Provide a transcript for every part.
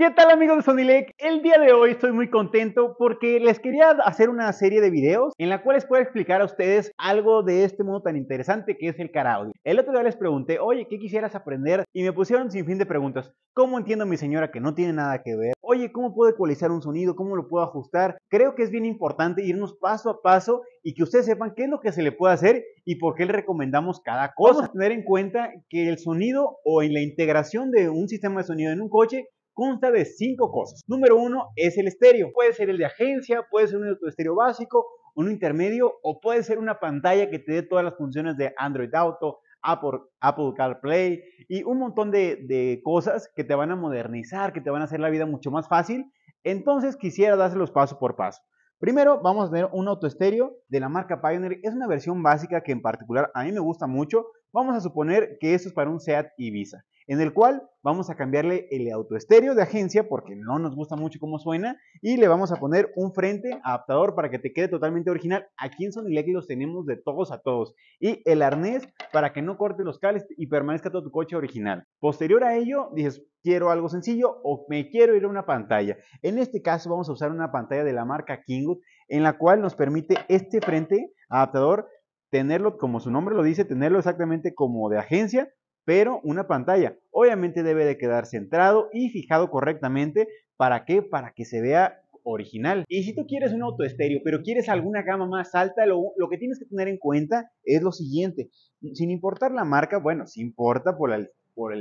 ¿Qué tal amigos de Sonilec? El día de hoy estoy muy contento porque les quería hacer una serie de videos en la cual les puedo explicar a ustedes algo de este modo tan interesante que es el karaoke. El otro día les pregunté, oye, ¿qué quisieras aprender? Y me pusieron sin fin de preguntas. ¿Cómo entiendo mi señora que no tiene nada que ver? Oye, ¿cómo puedo ecualizar un sonido? ¿Cómo lo puedo ajustar? Creo que es bien importante irnos paso a paso y que ustedes sepan qué es lo que se le puede hacer y por qué le recomendamos cada cosa. Vamos a tener en cuenta que el sonido o en la integración de un sistema de sonido en un coche consta de cinco cosas. Número uno es el estéreo. Puede ser el de agencia, puede ser un estéreo básico, un intermedio o puede ser una pantalla que te dé todas las funciones de Android Auto, Apple, CarPlay y un montón de, cosas que te van a modernizar, que te van a hacer la vida mucho más fácil. Entonces quisiera dárselos paso por paso. Primero vamos a tener un auto estéreo de la marca Pioneer. Es una versión básica que en particular a mí me gusta mucho. Vamos a suponer que esto es para un SEAT Ibiza en el cual vamos a cambiarle el autoestéreo de agencia porque no nos gusta mucho cómo suena y le vamos a poner un frente adaptador para que te quede totalmente original. Aquí en Sonilec los tenemos de todos a todos y el arnés para que no corte los cales y permanezca todo tu coche original. Posterior a ello, dices, quiero algo sencillo o me quiero ir a una pantalla. En este caso vamos a usar una pantalla de la marca Kingwood en la cual nos permite este frente adaptador tenerlo como su nombre lo dice, tenerlo exactamente como de agencia pero una pantalla. Obviamente debe de quedar centrado y fijado correctamente. ¿Para qué? Para que se vea original. Y si tú quieres un auto estéreo, pero quieres alguna gama más alta, lo, que tienes que tener en cuenta es lo siguiente. Sin importar la marca, bueno, sí importa por el,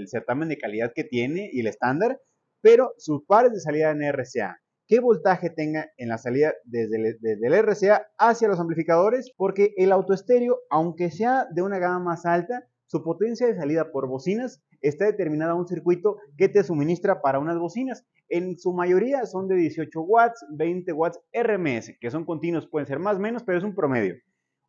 certamen de calidad que tiene y el estándar, pero sus pares de salida en RCA qué voltaje tenga en la salida desde el, desde el, RCA hacia los amplificadores, porque el auto estéreo, aunque sea de una gama más alta, su potencia de salida por bocinas está determinada a un circuito que te suministra para unas bocinas. En su mayoría son de 18 watts, 20 watts RMS, que son continuos, pueden ser más o menos, pero es un promedio.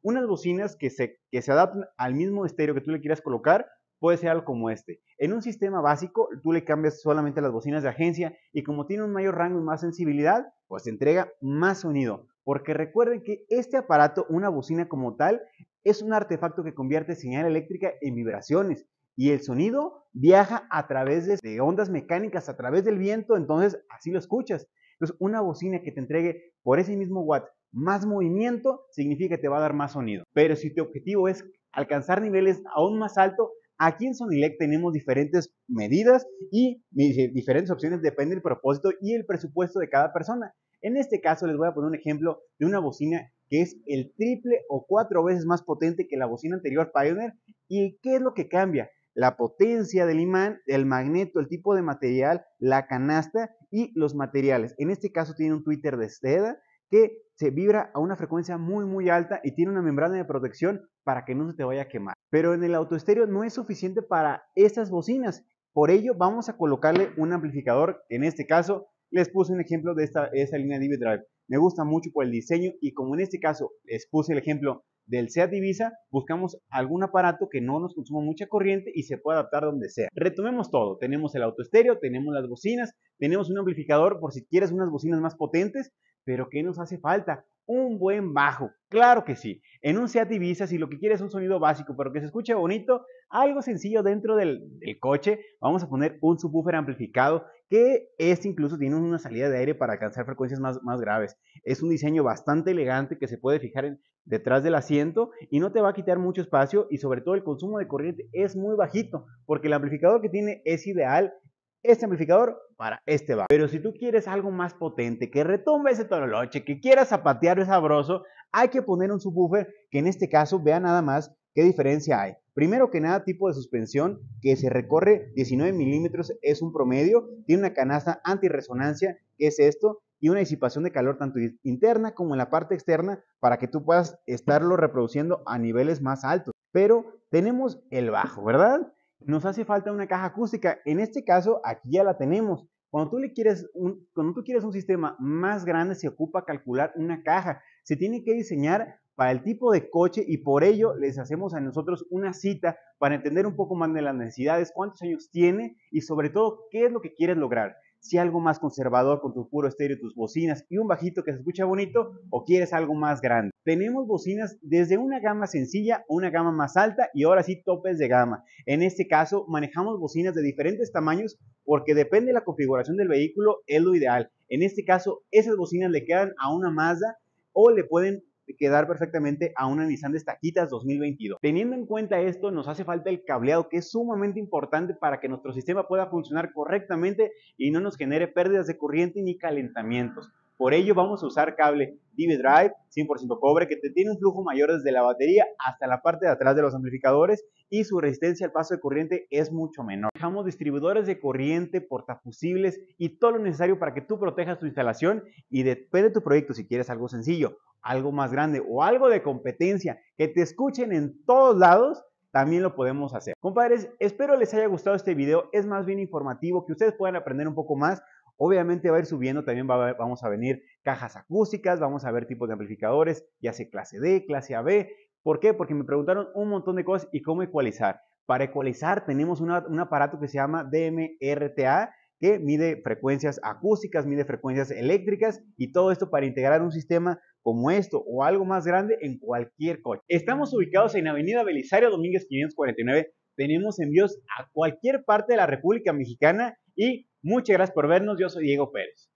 Unas bocinas que se, que se adaptan al mismo estéreo que tú le quieras colocar puede ser algo como este. En un sistema básico, tú le cambias solamente las bocinas de agencia y como tiene un mayor rango y más sensibilidad, pues te entrega más sonido. Porque recuerden que este aparato, una bocina como tal, es un artefacto que convierte señal eléctrica en vibraciones y el sonido viaja a través de, ondas mecánicas, a través del viento, entonces así lo escuchas. Entonces, una bocina que te entregue por ese mismo watt más movimiento significa que te va a dar más sonido. Pero si tu objetivo es alcanzar niveles aún más alto, aquí en Sonilec tenemos diferentes medidas y diferentes opciones, depende del propósito y el presupuesto de cada persona. En este caso les voy a poner un ejemplo de una bocina que es el triple o cuatro veces más potente que la bocina anterior Pioneer. ¿Y qué es lo que cambia? La potencia del imán, el magneto, el tipo de material, la canasta y los materiales. En este caso tiene un Twitter de seda que se vibra a una frecuencia muy muy alta y tiene una membrana de protección para que no se te vaya a quemar. Pero en el autoestéreo no es suficiente para estas bocinas. Por ello vamos a colocarle un amplificador. En este caso les puse un ejemplo de esta, línea de Drive me gusta mucho por el diseño y como en este caso les puse el ejemplo del SEAT Divisa, buscamos algún aparato que no nos consuma mucha corriente y se pueda adaptar donde sea. Retomemos todo, tenemos el auto estéreo, tenemos las bocinas, tenemos un amplificador por si quieres unas bocinas más potentes, pero ¿qué nos hace falta? Un buen bajo, claro que sí. En un SEAT Divisa, si lo que quieres es un sonido básico, pero que se escuche bonito, algo sencillo dentro del, coche, vamos a poner un subwoofer amplificado que este incluso tiene una salida de aire para alcanzar frecuencias más, graves. Es un diseño bastante elegante que se puede fijar en, detrás del asiento y no te va a quitar mucho espacio y sobre todo el consumo de corriente es muy bajito porque el amplificador que tiene es ideal este amplificador para este va. Pero si tú quieres algo más potente, que retumbe ese toroloche, que quieras zapatear es sabroso, hay que poner un subwoofer que en este caso, vea nada más, ¿Qué diferencia hay? Primero que nada, tipo de suspensión que se recorre 19 milímetros es un promedio, tiene una canasta antiresonancia, que es esto, y una disipación de calor tanto interna como en la parte externa para que tú puedas estarlo reproduciendo a niveles más altos. Pero tenemos el bajo, ¿verdad? Nos hace falta una caja acústica. En este caso, aquí ya la tenemos. Cuando tú, le quieres un, cuando tú quieres un sistema más grande, se ocupa calcular una caja. Se tiene que diseñar para el tipo de coche y por ello les hacemos a nosotros una cita para entender un poco más de las necesidades, cuántos años tiene y sobre todo qué es lo que quieres lograr. Si algo más conservador con tu puro estéreo, tus bocinas y un bajito que se escucha bonito o quieres algo más grande. Tenemos bocinas desde una gama sencilla, una gama más alta y ahora sí topes de gama. En este caso manejamos bocinas de diferentes tamaños porque depende de la configuración del vehículo es lo ideal. En este caso esas bocinas le quedan a una Mazda o le pueden quedar perfectamente a una Nissan de estaquitas 2022. Teniendo en cuenta esto, nos hace falta el cableado que es sumamente importante para que nuestro sistema pueda funcionar correctamente y no nos genere pérdidas de corriente ni calentamientos. Por ello vamos a usar cable DB Drive 100% cobre que te tiene un flujo mayor desde la batería hasta la parte de atrás de los amplificadores y su resistencia al paso de corriente es mucho menor. Dejamos distribuidores de corriente, portafusibles y todo lo necesario para que tú protejas tu instalación y depende de tu proyecto si quieres algo sencillo, algo más grande o algo de competencia que te escuchen en todos lados también lo podemos hacer. Compadres, espero les haya gustado este video. Es más bien informativo, que ustedes puedan aprender un poco más Obviamente va a ir subiendo, también vamos a venir cajas acústicas, vamos a ver tipos de amplificadores, ya sea clase D, clase AB. ¿Por qué? Porque me preguntaron un montón de cosas y cómo ecualizar. Para ecualizar tenemos un aparato que se llama DMRTA, que mide frecuencias acústicas, mide frecuencias eléctricas y todo esto para integrar un sistema como esto o algo más grande en cualquier coche. Estamos ubicados en Avenida Belisario Domínguez 549. Tenemos envíos a cualquier parte de la República Mexicana y muchas gracias por vernos. Yo soy Diego Pérez.